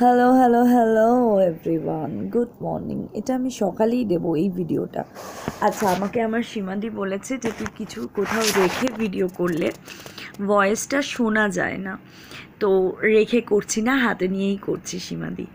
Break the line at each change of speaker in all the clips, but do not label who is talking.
Hello hello hello everyone good morning এটা আমি সকালেই দেবো এই ভিডিওটা আচ্ছা আমাকে আমার সীমাদি বলেছে যে তুই কিছু কোথাও রেখে ভিডিও করলে ভয়েসটা শোনা যায় না তো রেখে করছি না হাতে নিয়েই করছি সীমাদি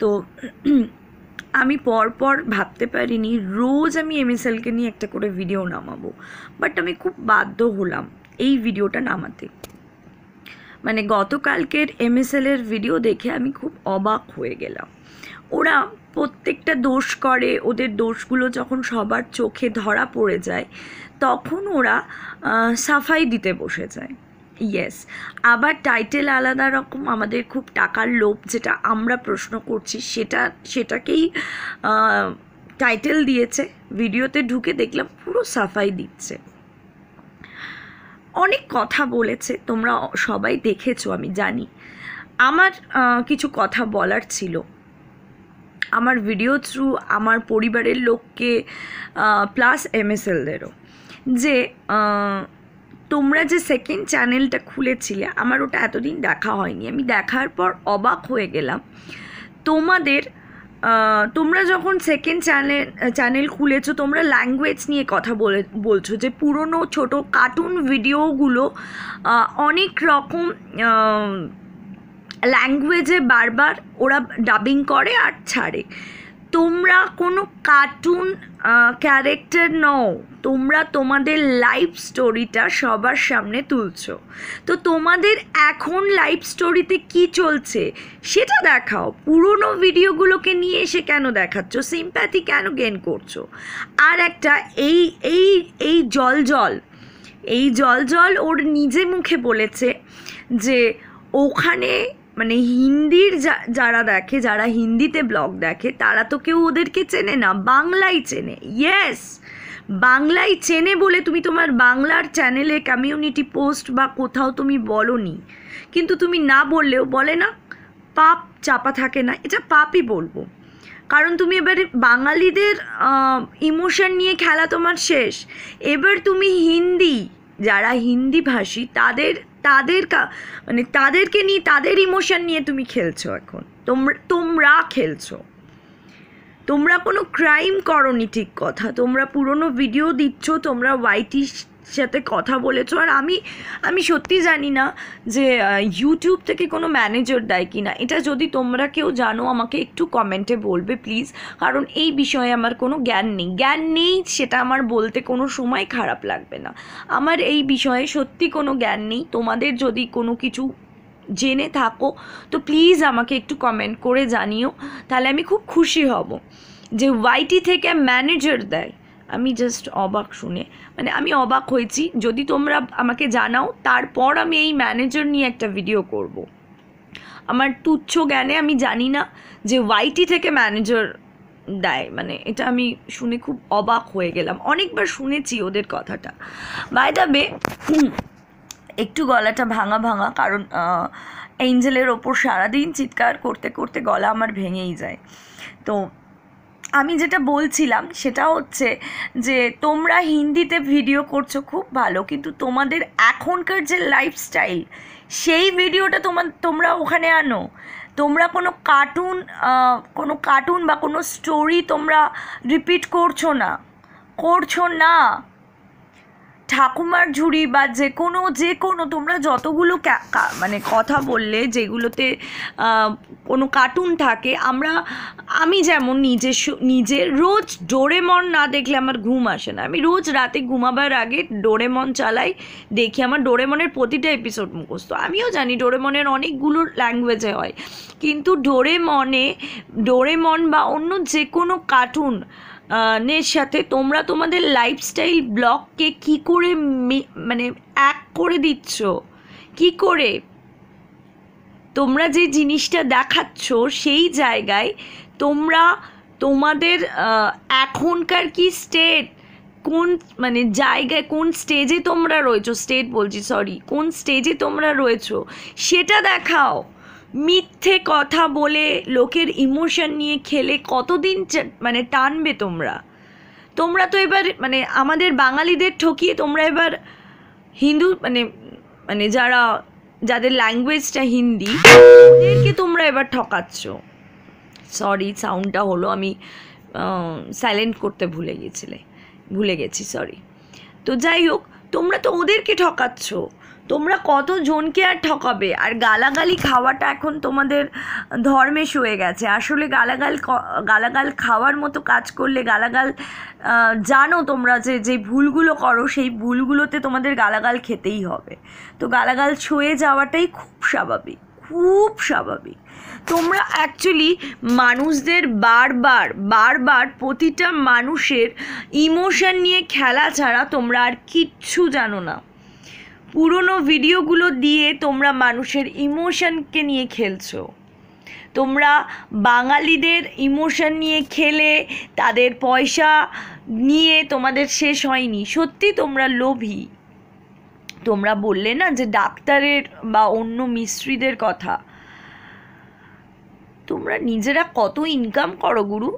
তো আমি পরপর ভাবতে পারিনি রোজ আমি এমএসএলকে নিয়ে একটা করে ভিডিও নামাবো বাট আমি খুব বাধ্য হলাম এই ভিডিওটা নামাতে মানে গতকালকের এর ভিডিও দেখে আমি খুব অবাক হয়ে গেলাম ওরা প্রত্যেকটা দোষ করে ওদের দোষগুলো যখন সবার চোখে ধরা পড়ে যায় তখন ওরা সাফাই দিতে বসে যায় ইয়েস আবার টাইটেল আলাদা রকম আমাদের খুব টাকার লোভ যেটা আমরা প্রশ্ন করছি সেটা সেটাকেই টাইটেল দিয়েছে ভিডিওতে ঢুকে দেখলাম পুরো সাফাই দিচ্ছে অনেক কথা বলেছে তোমরা সবাই দেখেছো আমি জানি আমার কিছু কথা বলার ছিল আমার ভিডিও থ্রু আমার পরিবারের লোককে প্লাস এমএসএলদেরও যে তোমরা যে সেকেন্ড চ্যানেলটা খুলেছিলে আমার ওটা এতদিন দেখা হয়নি আমি দেখার পর অবাক হয়ে গেলাম তোমাদের তোমরা যখন সেকেন্ড চ্যানেল চ্যানেল খুলেছো তোমরা ল্যাঙ্গুয়েজ নিয়ে কথা বলে বলছো যে পুরনো ছোট কার্টুন ভিডিওগুলো অনেক রকম ল্যাঙ্গুয়েজে বারবার ওরা ডাবিং করে আর ছাড়ে তোমরা কোনো কার্টুন ক্যারেক্টার নও তোমরা তোমাদের লাইফ স্টোরিটা সবার সামনে তুলছ তো তোমাদের এখন লাইফ স্টোরিতে কি চলছে সেটা দেখাও পুরনো ভিডিওগুলোকে নিয়ে এসে কেন দেখাচ্ছ সিম্প্যাথি কেন গেন করছো আর একটা এই এই এই জল জল এই জল জল ওর নিজে মুখে বলেছে যে ওখানে মানে হিন্দির যারা দেখে যারা হিন্দিতে ব্লগ দেখে তারা তো কেউ ওদেরকে চেনে না বাংলাই চেনে ইয়েস বাংলাই চেনে বলে তুমি তোমার বাংলার চ্যানেলে কমিউনিটি পোস্ট বা কোথাও তুমি বলনি কিন্তু তুমি না বললেও বলে না পাপ চাপা থাকে না এটা পাপই বলবো কারণ তুমি এবারে বাঙালিদের ইমোশন নিয়ে খেলা তোমার শেষ এবার তুমি হিন্দি যারা হিন্দি ভাষী তাদের তাদের মানে তাদেরকে নিয়ে তাদের ইমোশন নিয়ে তুমি খেলছো এখন তোমরা তোমরা খেলছো তোমরা কোনো ক্রাইম করনি ঠিক কথা তোমরা পুরনো ভিডিও দিচ্ছ তোমরা ওয়াইটি সাথে কথা বলেছো আর আমি আমি সত্যি জানি না যে ইউটিউব থেকে কোনো ম্যানেজার দেয় কি না এটা যদি তোমরা কেউ জানো আমাকে একটু কমেন্টে বলবে প্লিজ কারণ এই বিষয়ে আমার কোনো জ্ঞান নেই জ্ঞান নেই সেটা আমার বলতে কোনো সময় খারাপ লাগবে না আমার এই বিষয়ে সত্যি কোনো জ্ঞান নেই তোমাদের যদি কোনো কিছু জেনে থাকো তো প্লিজ আমাকে একটু কমেন্ট করে জানিও তাহলে আমি খুব খুশি হব যে ওয়াইটি থেকে ম্যানেজার দেয় আমি জাস্ট অবাক শুনে মানে আমি অবাক হয়েছি যদি তোমরা আমাকে জানাও তারপর আমি এই ম্যানেজার নিয়ে একটা ভিডিও করব। আমার তুচ্ছ জ্ঞানে আমি জানি না যে ওয়াইটি থেকে ম্যানেজার দেয় মানে এটা আমি শুনে খুব অবাক হয়ে গেলাম অনেকবার শুনেছি ওদের কথাটা বাই দাবে একটু গলাটা ভাঙা ভাঙা কারণ এঞ্জেলের ওপর সারাদিন চিৎকার করতে করতে গলা আমার ভেঙেই যায় তো আমি যেটা বলছিলাম সেটা হচ্ছে যে তোমরা হিন্দিতে ভিডিও করছো খুব ভালো কিন্তু তোমাদের এখনকার যে লাইফস্টাইল সেই ভিডিওটা তোমার তোমরা ওখানে আনো তোমরা কোনো কার্টুন কোনো কার্টুন বা কোনো স্টোরি তোমরা রিপিট করছো না করছো না ঠাকুমার ঝুড়ি বা যে কোনো যে কোনো তোমরা যতগুলো মানে কথা বললে যেগুলোতে কোনো কার্টুন থাকে আমরা আমি যেমন নিজে নিজে রোজ ডোরেমন না দেখলে আমার ঘুম আসে না আমি রোজ রাতে ঘুমাবার আগে ডোরেমন চালাই দেখি আমার ডোরেমনের প্রতিটা এপিসোড মুখস্থ আমিও জানি ডোরেমনের অনেকগুলো ল্যাঙ্গুয়েজে হয় কিন্তু ডোরেমনে ডোরেমন বা অন্য যে কোনো কার্টুন নের সাথে তোমরা তোমাদের লাইফস্টাইল ব্লগকে কি করে মানে এক করে দিচ্ছ কি করে তোমরা যে জিনিসটা দেখাচ্ছ সেই জায়গায় তোমরা তোমাদের এখনকার কি স্টেট কোন মানে জায়গায় কোন স্টেজে তোমরা রয়েছো স্টেট বলছি সরি কোন স্টেজে তোমরা রয়েছো সেটা দেখাও মিথ্যে কথা বলে লোকের ইমোশন নিয়ে খেলে কতদিন মানে টানবে তোমরা তোমরা তো এবার মানে আমাদের বাঙালিদের ঠকিয়ে তোমরা এবার হিন্দু মানে মানে যারা যাদের ল্যাঙ্গুয়েজটা হিন্দি ওদেরকে তোমরা এবার ঠকাচ্ছ সরি সাউন্ডটা হলো আমি সাইলেন্ট করতে ভুলে গেছিলে ভুলে গেছি সরি তো যাই হোক তোমরা তো ওদেরকে ঠকাচ্ছ তোমরা কত জনকে আর ঠকাবে আর গালাগালি খাওয়াটা এখন তোমাদের ধর্মে শুয়ে গেছে আসলে গালাগাল গালাগাল খাওয়ার মতো কাজ করলে গালাগাল জানো তোমরা যে যে ভুলগুলো করো সেই ভুলগুলোতে তোমাদের গালাগাল খেতেই হবে তো গালাগাল ছুঁয়ে যাওয়াটাই খুব স্বাভাবিক খুব স্বাভাবিক তোমরা অ্যাকচুয়ালি মানুষদের বারবার বারবার প্রতিটা মানুষের ইমোশন নিয়ে খেলা ছাড়া তোমরা আর কিচ্ছু জানো না পুরনো ভিডিওগুলো দিয়ে তোমরা মানুষের ইমোশনকে নিয়ে খেলছো তোমরা বাঙালিদের ইমোশন নিয়ে খেলে তাদের পয়সা নিয়ে তোমাদের শেষ হয়নি সত্যি তোমরা লোভী তোমরা বললে না যে ডাক্তারের বা অন্য মিস্ত্রিদের কথা তোমরা নিজেরা কত ইনকাম করো গুরু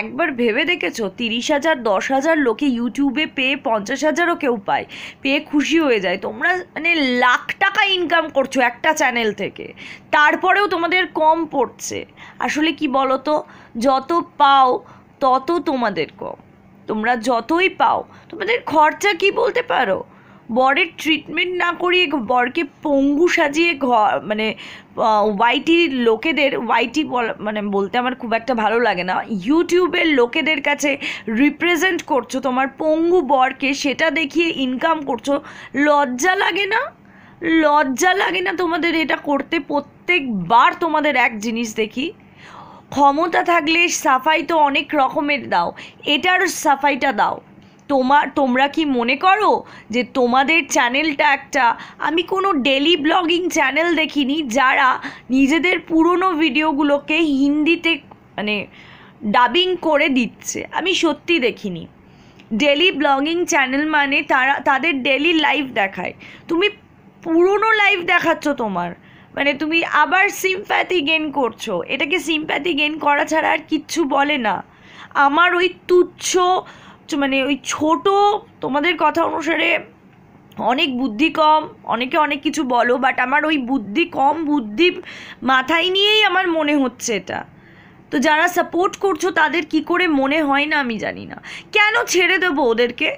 একবার ভেবে দেখেছো তিরিশ হাজার দশ হাজার লোকে ইউটিউবে পেয়ে পঞ্চাশ হাজারও কেউ পায় পেয়ে খুশি হয়ে যায় তোমরা মানে লাখ টাকা ইনকাম করছো একটা চ্যানেল থেকে তারপরেও তোমাদের কম পড়ছে আসলে কি বলো তো যত পাও তত তোমাদের কম তোমরা যতই পাও তোমাদের খরচা কি বলতে পারো বরের ট্রিটমেন্ট না করিয়ে বরকে পঙ্গু সাজিয়ে ঘর মানে ওয়াইটি লোকেদের ওয়াইটি মানে বলতে আমার খুব একটা ভালো লাগে না ইউটিউবের লোকেদের কাছে রিপ্রেজেন্ট করছো তোমার পঙ্গু বরকে সেটা দেখিয়ে ইনকাম করছো লজ্জা লাগে না লজ্জা লাগে না তোমাদের এটা করতে প্রত্যেকবার তোমাদের এক জিনিস দেখি ক্ষমতা থাকলে সাফাই তো অনেক রকমের দাও এটার সাফাইটা দাও তোমার তোমরা কি মনে করো যে তোমাদের চ্যানেলটা একটা আমি কোনো ডেলি ব্লগিং চ্যানেল দেখিনি যারা নিজেদের পুরনো ভিডিওগুলোকে হিন্দিতে মানে ডাবিং করে দিচ্ছে আমি সত্যি দেখিনি ডেলি ব্লগিং চ্যানেল মানে তারা তাদের ডেলি লাইভ দেখায় তুমি পুরনো লাইভ দেখাচ্ছ তোমার মানে তুমি আবার সিম্প্যাথি গেন করছো এটাকে সিম্প্যাথি গেন করা ছাড়া আর কিচ্ছু বলে না আমার ওই তুচ্ছ মানে ওই ছোট তোমাদের কথা অনুসারে অনেক বুদ্ধি কম অনেকে অনেক কিছু বলো বাট আমার ওই বুদ্ধি কম বুদ্ধি মাথায় নিয়েই আমার মনে হচ্ছে এটা তো যারা সাপোর্ট করছো তাদের কি করে মনে হয় না আমি জানি না কেন ছেড়ে দেব ওদেরকে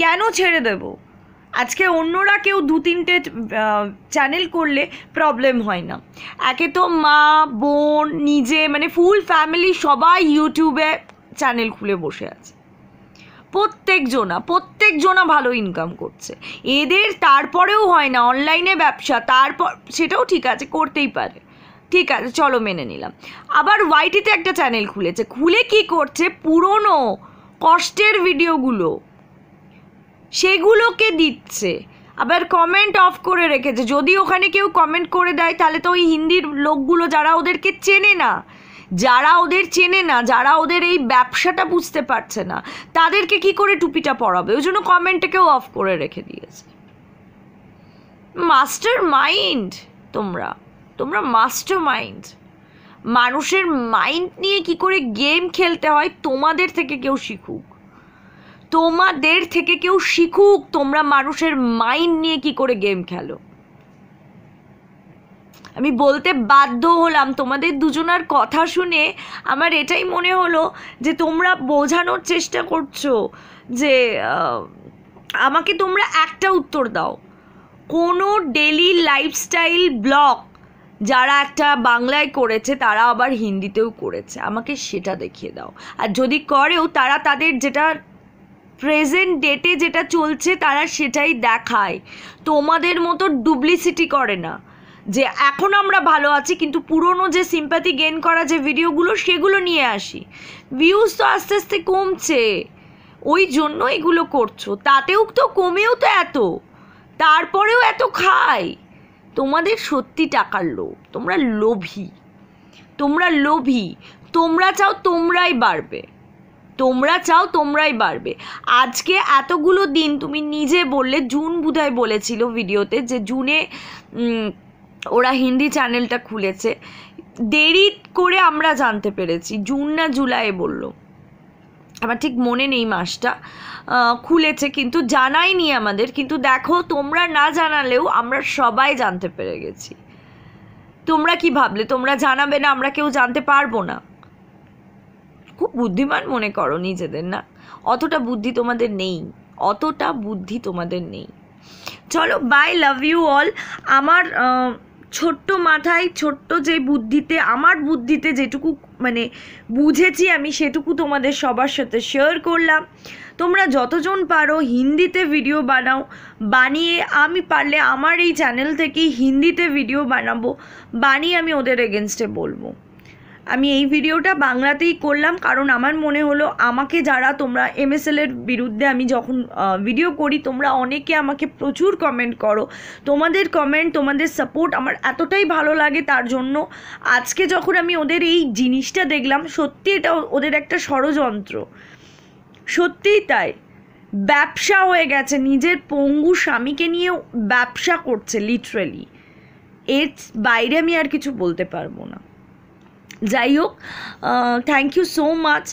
কেন ছেড়ে দেব আজকে অন্যরা কেউ দু তিনটে চ্যানেল করলে প্রবলেম হয় না একে তো মা বোন নিজে মানে ফুল ফ্যামিলি সবাই ইউটিউবে চ্যানেল খুলে বসে আছে প্রত্যেক জোনা প্রত্যেক জোনা ভালো ইনকাম করছে এদের তারপরেও হয় না অনলাইনে ব্যবসা তারপর সেটাও ঠিক আছে করতেই পারে ঠিক আছে চলো মেনে নিলাম আবার ওয়াইটিতে একটা চ্যানেল খুলেছে খুলে কি করছে পুরনো কষ্টের ভিডিওগুলো সেগুলোকে দিচ্ছে আবার কমেন্ট অফ করে রেখেছে যদি ওখানে কেউ কমেন্ট করে দেয় তাহলে তো ওই হিন্দির লোকগুলো যারা ওদেরকে চেনে না যারা ওদের চেনে না যারা ওদের এই ব্যবসাটা বুঝতে পারছে না তাদেরকে কি করে টুপিটা পরাবে ওই জন্য কমেন্টটাকেও অফ করে রেখে দিয়েছে মাস্টার মাইন্ড তোমরা তোমরা মাস্টার মাইন্ড মানুষের মাইন্ড নিয়ে কি করে গেম খেলতে হয় তোমাদের থেকে কেউ শিখুক তোমাদের থেকে কেউ শিখুক তোমরা মানুষের মাইন্ড নিয়ে কি করে গেম খেলো আমি বলতে বাধ্য হলাম তোমাদের দুজনার কথা শুনে আমার এটাই মনে হলো যে তোমরা বোঝানোর চেষ্টা করছো যে আমাকে তোমরা একটা উত্তর দাও কোনো ডেলি লাইফস্টাইল ব্লগ যারা একটা বাংলায় করেছে তারা আবার হিন্দিতেও করেছে আমাকে সেটা দেখিয়ে দাও আর যদি করেও তারা তাদের যেটা প্রেজেন্ট ডেটে যেটা চলছে তারা সেটাই দেখায় তোমাদের মতো ডুপ্লিসিটি করে না যে এখন আমরা ভালো আছি কিন্তু পুরনো যে সিম্প্যাথি গেন করা যে ভিডিওগুলো সেগুলো নিয়ে আসি ভিউজ তো আস্তে আস্তে কমছে ওই জন্য এগুলো করছো তাতেও তো কমেও তো এত তারপরেও এত খায় তোমাদের সত্যি টাকার লোভ তোমরা লোভী তোমরা লোভী তোমরা চাও তোমরাই বাড়বে তোমরা চাও তোমরাই বাড়বে আজকে এতগুলো দিন তুমি নিজে বললে জুন বোধহয় বলেছিল ভিডিওতে যে জুনে ওরা হিন্দি চ্যানেলটা খুলেছে দেরি করে আমরা জানতে পেরেছি জুন না জুলাই বললো আমার ঠিক মনে নেই মাসটা খুলেছে কিন্তু জানায়নি আমাদের কিন্তু দেখো তোমরা না জানালেও আমরা সবাই জানতে পেরে গেছি তোমরা কি ভাবলে তোমরা জানাবে না আমরা কেউ জানতে পারবো না খুব বুদ্ধিমান মনে করো নিজেদের না অতটা বুদ্ধি তোমাদের নেই অতটা বুদ্ধি তোমাদের নেই চলো বাই লাভ ইউ অল আমার ছোট্ট মাথায় ছোট্ট যে বুদ্ধিতে আমার বুদ্ধিতে যেটুকু মানে বুঝেছি আমি সেটুকু তোমাদের সবার সাথে শেয়ার করলাম তোমরা যতজন পারো হিন্দিতে ভিডিও বানাও বানিয়ে আমি পারলে আমার এই চ্যানেল থেকেই হিন্দিতে ভিডিও বানাবো বানিয়ে আমি ওদের এগেনস্টে বলবো আমি এই ভিডিওটা বাংলাতেই করলাম কারণ আমার মনে হলো আমাকে যারা তোমরা এমএসএলের বিরুদ্ধে আমি যখন ভিডিও করি তোমরা অনেকে আমাকে প্রচুর কমেন্ট করো তোমাদের কমেন্ট তোমাদের সাপোর্ট আমার এতটাই ভালো লাগে তার জন্য আজকে যখন আমি ওদের এই জিনিসটা দেখলাম সত্যি এটা ওদের একটা ষড়যন্ত্র সত্যিই তাই ব্যবসা হয়ে গেছে নিজের পঙ্গু স্বামীকে নিয়ে ব্যবসা করছে লিটারেলি এর বাইরে আমি আর কিছু বলতে পারবো না যাই হোক থ্যাংক ইউ সো মাচ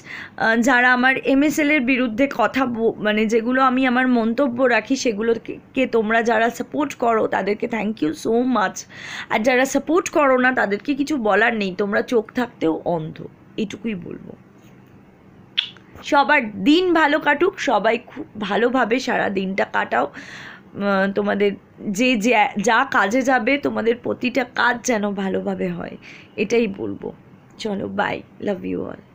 যারা আমার এমএসএলের বিরুদ্ধে কথা মানে যেগুলো আমি আমার মন্তব্য রাখি সেগুলোকে তোমরা যারা সাপোর্ট করো তাদেরকে থ্যাংক ইউ সো মাচ আর যারা সাপোর্ট করো না তাদেরকে কিছু বলার নেই তোমরা চোখ থাকতেও অন্ধ এটুকুই বলবো সবার দিন ভালো কাটুক সবাই খুব ভালোভাবে সারা দিনটা কাটাও তোমাদের যে যা কাজে যাবে তোমাদের প্রতিটা কাজ যেন ভালোভাবে হয় এটাই বলবো চলো বাই লাভ ইউ অল